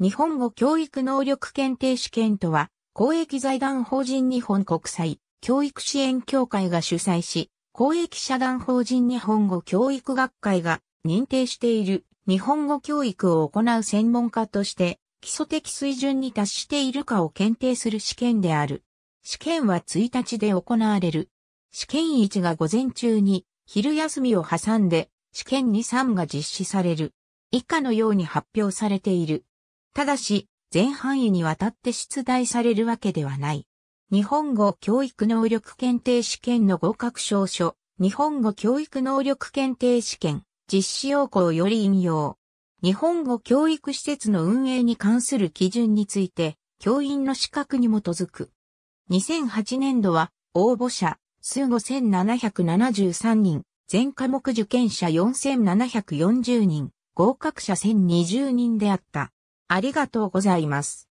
日本語教育能力検定試験とは、公益財団法人日本国際教育支援協会が主催し、公益社団法人日本語教育学会が認定している日本語教育を行う専門家として、基礎的水準に達しているかを検定する試験である。試験は1日で行われる。試験1が午前中に、昼休みを挟んで、試験2、3が実施される。以下のように発表されている。ただし、全範囲にわたって出題されるわけではない。日本語教育能力検定試験の合格証書、日本語教育能力検定試験、実施要項より引用。日本語教育施設の運営に関する基準について、教員の資格に基づく。2008年度は、応募者、数5773人、全科目受験者4740人、合格者1020人であった。ありがとうございます。